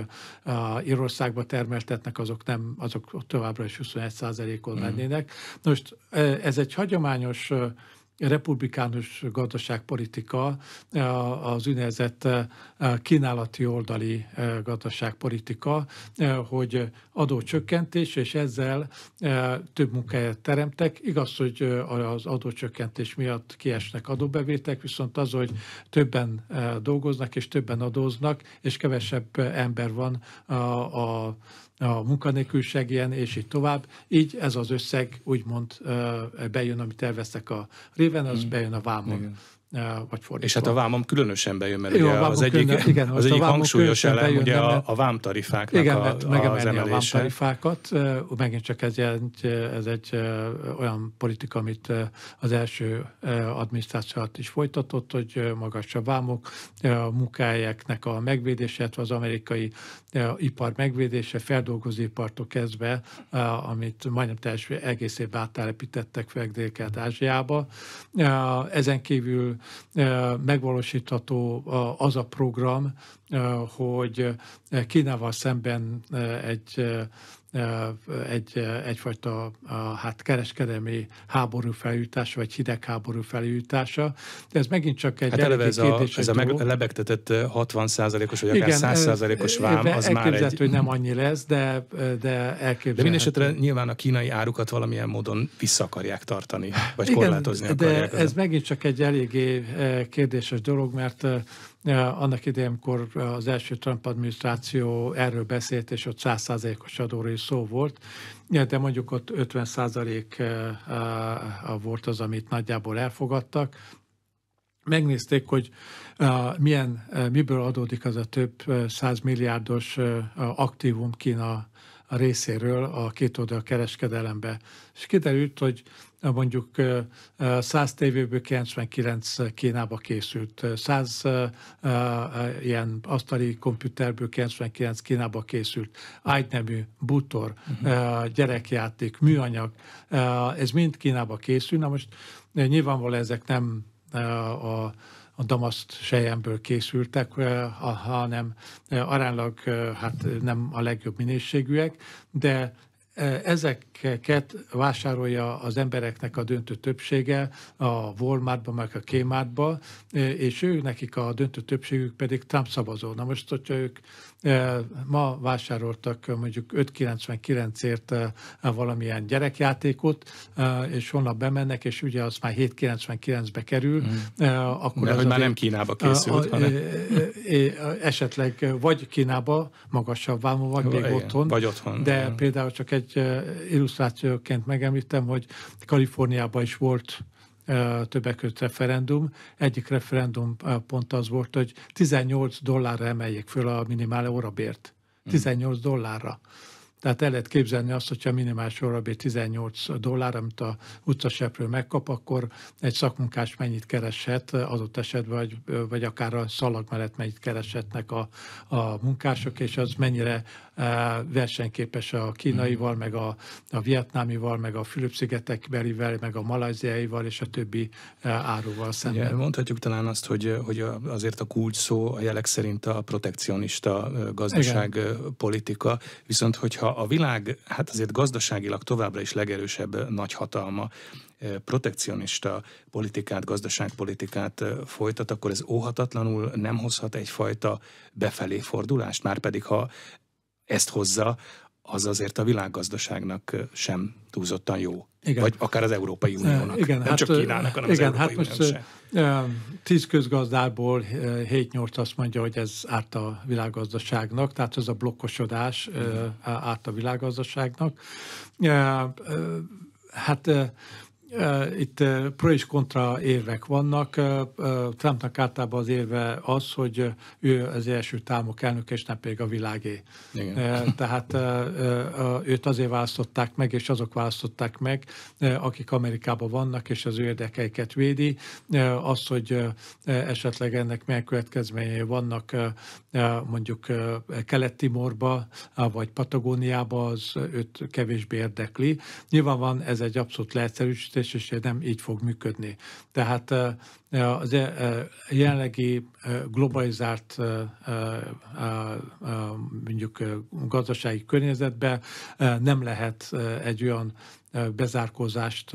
a Írországba termeltetnek, azok nem, azok továbbra is 21 on mm. lennének. Most ez egy hagyományos republikánus gazdaságpolitika eh, az úgynevezett eh, kínálati oldali eh, gazdaságpolitika, hogy adócsökkentés, és ezzel több munkáját teremtek. Igaz, hogy az adócsökkentés miatt kiesnek adóbevétek, viszont az, hogy többen dolgoznak és többen adóznak, és kevesebb ember van a, a a ilyen, és így tovább. Így ez az összeg úgymond bejön, amit terveztek a réven, az mm. bejön a vámon. Igen vagy fordítva. És hát a vámom különösen bejön, mert Jó, ugye az egyik, külön, igen, az egyik hangsúlyos elem bejön, ugye a, a vámtarifáknak igen, a, mert megemelni a vámtarifákat. Megint csak ez egy, ez egy olyan politika, amit az első adminisztráció alatt is folytatott, hogy magasabb vámok, a munkájáknak a megvédése, illetve az amerikai ipar megvédése, feldolgozóipartól kezdve, amit majdnem teljes egész évben áttelepítettek fel Dél-Kelet-Ázsiába. Ezen kívül megvalósítható az a program, hogy Kínával szemben egy egy, egyfajta hát kereskedelmi háború felültása, vagy hidegháború felültása. De ez megint csak egy hát eleve ez a, ez a meg, lebegtetett 60%-os, vagy Igen, akár 100%-os vám, az már egy... hogy nem annyi lesz, de, de elképzelhető. De mindesetre nyilván a kínai árukat valamilyen módon vissza akarják tartani, vagy Igen, korlátozni akarják. De ez ezen. megint csak egy eléggé kérdéses dolog, mert annak idején, amikor az első Trump adminisztráció erről beszélt, és ott százszázalékos adóra is szó volt, de mondjuk ott 50 százalék eh, eh, volt az, amit nagyjából elfogadtak, megnézték, hogy eh, milyen, miből adódik az a több százmilliárdos aktívum Kína részéről a két oldal kereskedelembe. És kiderült, hogy mondjuk 100 tévéből 99 Kínába készült, 100 ilyen asztali komputerből 99 Kínába készült, ágynemű, butor, uh-huh. gyerekjáték, műanyag, ez mind Kínába készül. Na most nyilvánvalóan ezek nem a a damaszt sejemből készültek, hanem aránylag hát nem a legjobb minőségűek, de Ezeket vásárolja az embereknek a döntő többsége a Walmartba, meg a kmart és ő nekik a döntő többségük pedig Trump szavazó. Na most, hogyha ők ma vásároltak mondjuk 5,99-ért valamilyen gyerekjátékot, és holnap bemennek, és ugye az már 7,99-be kerül, mm. akkor De, hogy már nem Kínába készült, a, hanem... Esetleg vagy Kínába magasabb vámú, vagy még igen, otthon. Vagy otthon. De igen. például csak egy illusztrációként megemlítem, hogy Kaliforniában is volt többek között referendum. Egyik referendum pont az volt, hogy 18 dollárra emeljék föl a minimál órabért. 18 dollárra. Tehát el lehet képzelni azt, hogyha minimális órabér 18 dollár, amit a utcaseprő megkap, akkor egy szakmunkás mennyit kereshet adott esetben, vagy, vagy akár a szalag mellett mennyit kereshetnek a, a munkások, és az mennyire e, versenyképes a kínaival, mm. meg a, a vietnámival, meg a Fülöp-szigetek belivel, meg a malajziaival és a többi e, áruval szemben. Ugye, mondhatjuk talán azt, hogy, hogy azért a kulcs szó a jelek szerint a protekcionista e, gazdaságpolitika, viszont hogyha a, világ hát azért gazdaságilag továbbra is legerősebb nagyhatalma e, protekcionista politikát, gazdaságpolitikát e, folytat, akkor ez óhatatlanul nem hozhat egyfajta befelé fordulást, már pedig ha ezt hozza, az azért a világgazdaságnak e, sem túlzottan jó. Igen. Vagy akár az Európai e, Uniónak. Igen, Nem hát, csak e, Kínának, hanem igen, az Európai hát most, se. E, tíz közgazdából 7-8 azt mondja, hogy ez árt a világgazdaságnak, tehát ez a blokkosodás mm. árt a világgazdaságnak. Hát Eh, itt eh, pro és kontra érvek vannak. Eh, Trumpnak általában az érve az, hogy ő az első támok elnök, és nem pedig a világé. Igen. Tehát őt azért választották meg, és azok választották meg, akik Amerikában vannak, és az ő érdekeiket védi. Az, hogy esetleg ennek milyen következményei vannak mondjuk Kelet-Timorba vagy Patagóniába, az őt kevésbé érdekli. Nyilván van ez egy abszolút leegyszerűsítés, és nem így fog működni. Tehát az jelenlegi globalizált mondjuk gazdasági környezetben nem lehet egy olyan bezárkózást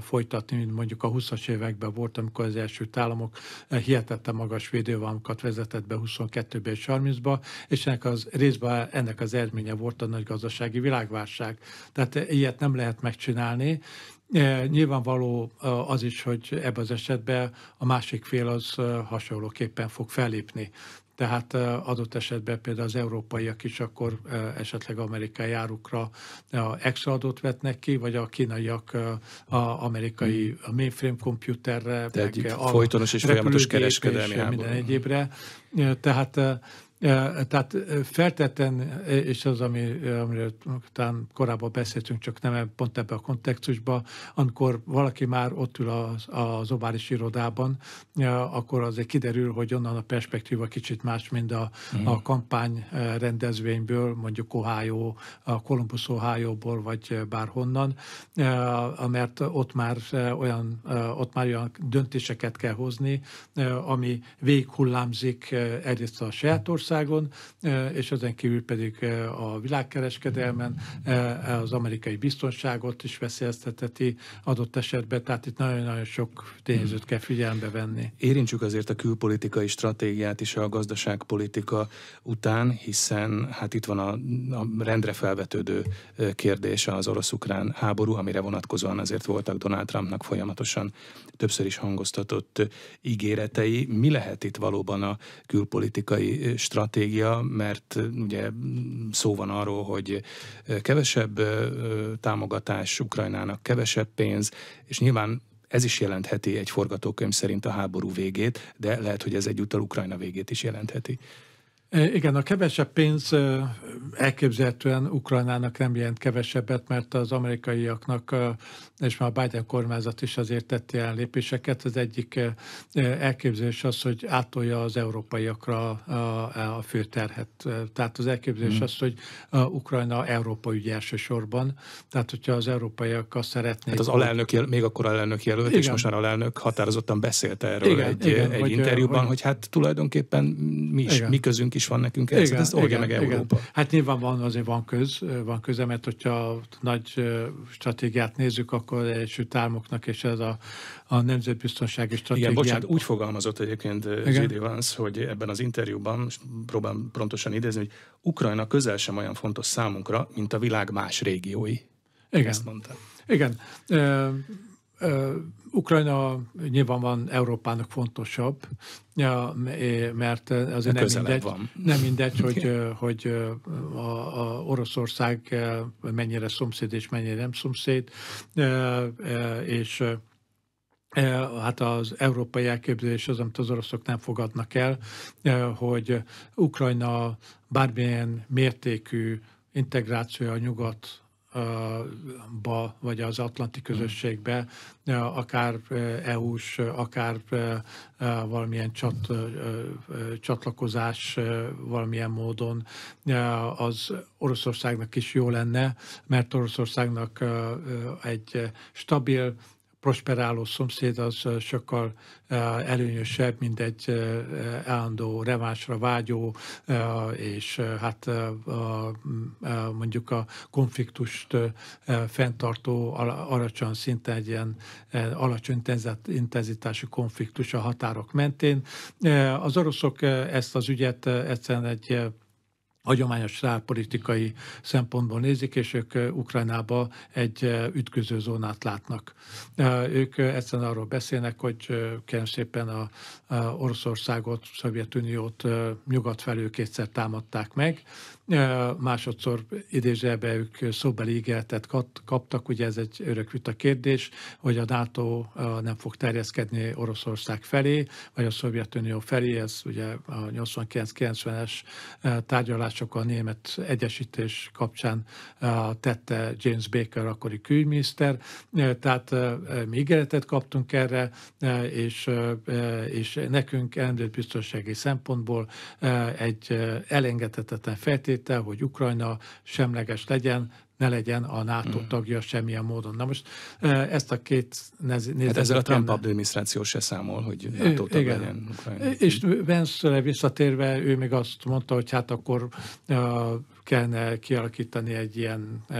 folytatni, mint mondjuk a 20-as években volt, amikor az első államok hihetetlen magas védővámokat vezetett be 22 ben és 30-ba, és ennek az részben ennek az eredménye volt a nagy gazdasági világválság. Tehát ilyet nem lehet megcsinálni, Nyilvánvaló az is, hogy ebben az esetben a másik fél az hasonlóképpen fog fellépni tehát adott esetben például az európaiak is akkor esetleg amerikai árukra extra adót vetnek ki, vagy a kínaiak a amerikai hmm. a mainframe komputerre, Tehát meg folytonos és folyamatos kereskedelmi és minden háború. egyébre. Tehát tehát feltetten, és az, ami, amiről talán korábban beszéltünk, csak nem pont ebbe a kontextusba, amikor valaki már ott ül az, az ováris irodában, akkor azért kiderül, hogy onnan a perspektíva kicsit más, mint a, mm. a kampány rendezvényből, mondjuk Ohio, a Columbus Ohio-ból, vagy bárhonnan, mert ott már olyan, ott már olyan döntéseket kell hozni, ami végighullámzik egyrészt a saját Magyarországon, e, és ezen kívül pedig e, a világkereskedelmen e, az amerikai biztonságot is veszélyezteteti adott esetben, tehát itt nagyon-nagyon sok tényezőt kell figyelembe venni. Érintsük azért a külpolitikai stratégiát is a gazdaságpolitika után, hiszen hát itt van a, a rendre felvetődő kérdés az orosz-ukrán háború, amire vonatkozóan azért voltak Donald Trumpnak folyamatosan többször is hangoztatott ígéretei. Mi lehet itt valóban a külpolitikai stratégia? stratégia, mert ugye szó van arról, hogy kevesebb támogatás Ukrajnának, kevesebb pénz, és nyilván ez is jelentheti egy forgatókönyv szerint a háború végét, de lehet, hogy ez egyúttal Ukrajna végét is jelentheti. E, igen, a kevesebb pénz e, elképzelhetően Ukrajnának nem jelent kevesebbet, mert az amerikaiaknak, e, és már a Biden kormányzat is azért tett ilyen lépéseket. Az egyik elképzelés az, hogy átolja az európaiakra a, főterhet. Tehát az elképzelés hmm. az, hogy Ukrajna Európa ügy elsősorban. Tehát, hogyha az európaiak azt szeretnék... Hát az alelnök, jel, még akkor alelnök jelölt, igen. és most már alelnök határozottan beszélt erről igen, egy, igen, egy hogy, interjúban, hogy, hogy hát tulajdonképpen mi is, mi közünk is is van nekünk ez, ez ezt oldja meg Európa. Igen. Hát nyilván van, azért van köz, van köze, mert hogyha nagy stratégiát nézzük, akkor első államoknak és ez a, a nemzetbiztonsági stratégia. Igen, bocsánat, úgy fogalmazott egyébként Zsidi Vance, hogy ebben az interjúban, és próbálom pontosan idézni, hogy Ukrajna közel sem olyan fontos számunkra, mint a világ más régiói. Igen. Ezt mondta. Igen. Ö, ö, Ukrajna nyilván van Európának fontosabb, ja, mert azért nem mindegy, van. nem mindegy, hogy, hogy a, a Oroszország mennyire szomszéd és mennyire nem szomszéd, és hát az európai elképzelés az, amit az oroszok nem fogadnak el, hogy Ukrajna bármilyen mértékű integrációja a nyugat ba, vagy az Atlanti közösségbe, akár EU-s, akár valamilyen csat, csatlakozás valamilyen módon az Oroszországnak is jó lenne, mert Oroszországnak egy stabil, prosperáló szomszéd az sokkal előnyösebb, mint egy állandó revásra vágyó, és hát mondjuk a konfliktust fenntartó alacsony szinten egy ilyen alacsony intenzitású konfliktus a határok mentén. Az oroszok ezt az ügyet egyszerűen egy hagyományos rápolitikai szempontból nézik, és ők Ukrajnába egy ütköző zónát látnak. Ők egyszerűen arról beszélnek, hogy kell szépen a Oroszországot, Szovjetuniót nyugat felül kétszer támadták meg, másodszor idézőjelbe ők szóbeli ígéretet kaptak, ugye ez egy örök vita kérdés, hogy a NATO nem fog terjeszkedni Oroszország felé, vagy a Szovjetunió felé, ez ugye a 89-90-es tárgyalások a német egyesítés kapcsán tette James Baker akkori külügyminiszter, tehát mi ígéretet kaptunk erre, és, és nekünk elméleti biztonsági szempontból egy elengedhetetlen feltétel, tétel, hogy Ukrajna semleges legyen, ne legyen a NATO mm. tagja semmilyen módon. Na most ezt a két nézetet... Hát ezzel a Trump adminisztráció se számol, hogy NATO tag igen. legyen. Ukrajna. És Vance visszatérve, ő még azt mondta, hogy hát akkor kellene kialakítani egy ilyen uh,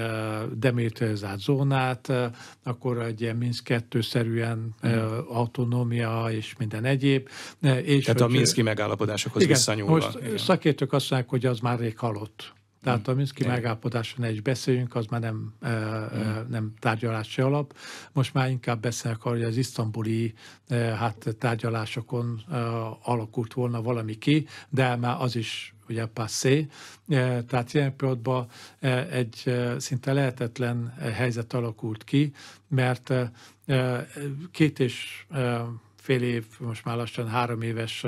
demilitarizált zónát, uh, akkor egy ilyen Minsk kettőszerűen szerűen mm. uh, autonómia és minden egyéb. Uh, és Tehát hogy, a Minszki megállapodásokhoz igen, visszanyúlva. Most igen. szakértők azt mondják, hogy az már rég halott. Tehát a Minszki megállapodáson egy beszéljünk, az már nem, nem tárgyalási alap. Most már inkább beszélnek arról, hogy az isztambuli hát, tárgyalásokon alakult volna valami ki, de már az is ugye passé. Tehát ilyen pillanatban egy szinte lehetetlen helyzet alakult ki, mert két és fél év, most már lassan három éves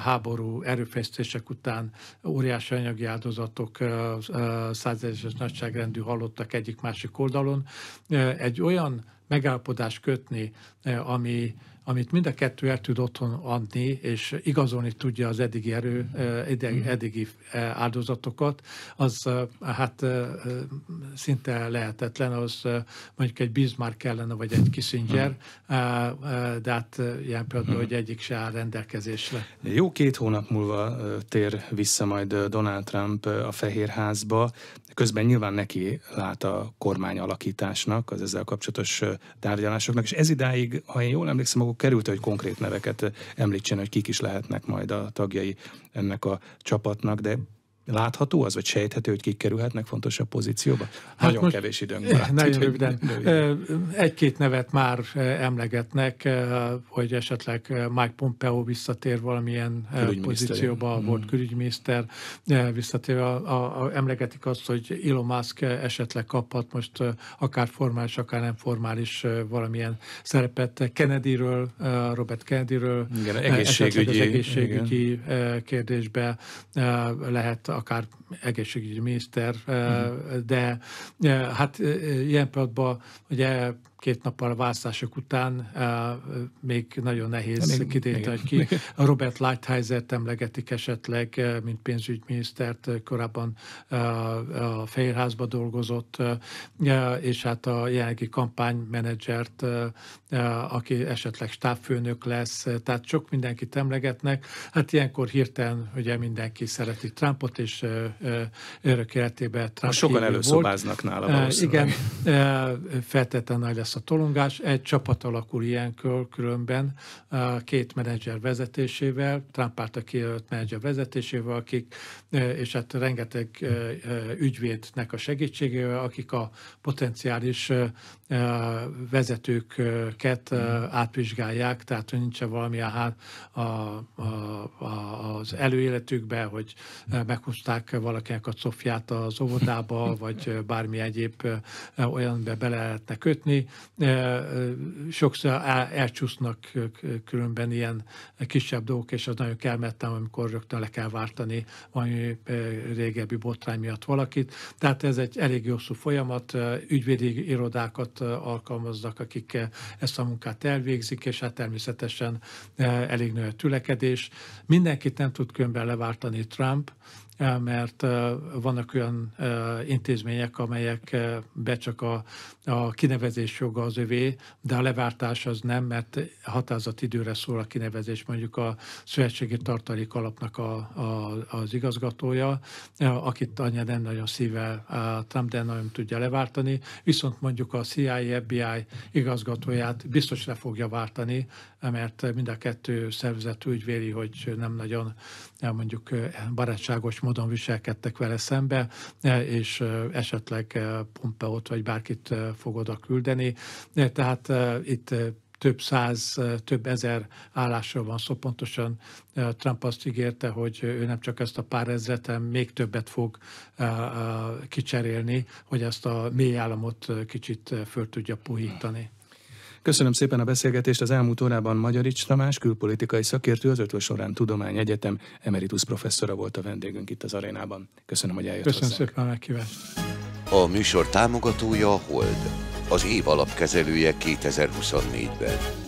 háború erőfeszítések után óriási anyagi áldozatok, százezeres nagyságrendű halottak egyik-másik oldalon. Egy olyan megállapodást kötni, ami amit mind a kettő el tud otthon adni, és igazolni tudja az eddigi erő, mhm. eh, mhm. eddigi eh, áldozatokat, az eh, hát szinte lehetetlen, az mondjuk egy Bismarck kellene, vagy egy Kissinger, mhm. de hát ilyen például, hogy egyik se áll rendelkezésre. Jó két hónap múlva tér vissza majd Donald Trump a Fehérházba, közben nyilván neki lát a kormány alakításnak, az ezzel kapcsolatos tárgyalásoknak, és ez idáig, ha én jól emlékszem, a került, hogy konkrét neveket említsen, hogy kik is lehetnek majd a tagjai ennek a csapatnak, de Látható az, vagy sejthető, hogy kik kerülhetnek fontosabb pozícióba? Hát nagyon most, kevés időnk van. Nagyon úgy, röviden. Egy-két nevet már emlegetnek, hogy esetleg Mike Pompeo visszatér valamilyen pozícióba, mm. volt mhm. külügyminiszter, visszatér, a, a, a, emlegetik azt, hogy Elon Musk esetleg kaphat most akár formális, akár nem formális valamilyen szerepet. Kennedyről, Robert Kennedyről, igen, egészségügyi, esetleg az egészségügyi igen. kérdésbe lehet akár egészségügyi miniszter, hmm. eh, de eh, hát eh, ilyen pillanatban ugye két nappal a választások után még nagyon nehéz még, kitétel, hogy ki. Robert Lighthizer-t emlegetik esetleg, mint pénzügyminisztert, korábban a Fehérházba dolgozott, és hát a jelenlegi kampánymenedzsert, aki esetleg stábfőnök lesz, tehát sok mindenkit emlegetnek. Hát ilyenkor hirtelen ugye mindenki szereti Trumpot, és örök életében Trump Most sokan előszobáznak nála Igen, feltétlenül nagy lesz lesz a tolongás. Egy csapat alakul ilyenkor különben két menedzser vezetésével, Trump által kijelölt menedzser vezetésével, akik, e, és hát rengeteg e, e, ügyvédnek a segítségével, akik a potenciális vezetőket hmm. átvizsgálják, tehát nincs valami a, a, a, az előéletükbe, hogy meghozták valakinek a szofját az óvodába, vagy bármi egyéb olyanbe bele lehetne kötni. Sokszor elcsúsznak különben ilyen kisebb dolgok, és az nagyon kelmettem, amikor rögtön le kell vártani valami régebbi botrány miatt valakit. Tehát ez egy elég hosszú folyamat, ügyvédi irodákat alkalmaznak, akik ezt a munkát elvégzik, és hát természetesen elég nagy a tülekedés. Mindenkit nem tud különben leváltani Trump, Eh, mert eh, vannak olyan eh, intézmények, be csak a, a kinevezés joga az övé, de a levártás az nem, mert határozat időre szól a kinevezés, mondjuk a szövetségi tartalék alapnak a, a, az igazgatója, akit anya nem nagyon szíve Trump, de nagyon tudja levártani. viszont mondjuk a CIA, FBI igazgatóját biztos le fogja vártani, mert mind a kettő szervezet úgy véli, hogy nem nagyon eh, mondjuk eh, barátságos módon viselkedtek vele szembe, eh, és esetleg Pompeót vagy bárkit fog oda küldeni. Tehát itt több száz, több ezer állásról van szó. Szóval pontosan Trump azt ígérte, hogy ő nem csak ezt a pár ezret, hanem még többet fog kicserélni, hogy ezt a mély államot kicsit föl tudja puhítani. Köszönöm szépen a beszélgetést az elmúlt órában Magyarics Tamás, külpolitikai szakértő, az Ötös során Tudomány Egyetem emeritus professzora volt a vendégünk itt az arénában. Köszönöm, hogy eljött Köszönöm hozzánk. szépen a meghívást. A műsor támogatója a Hold, az év alapkezelője 2024-ben.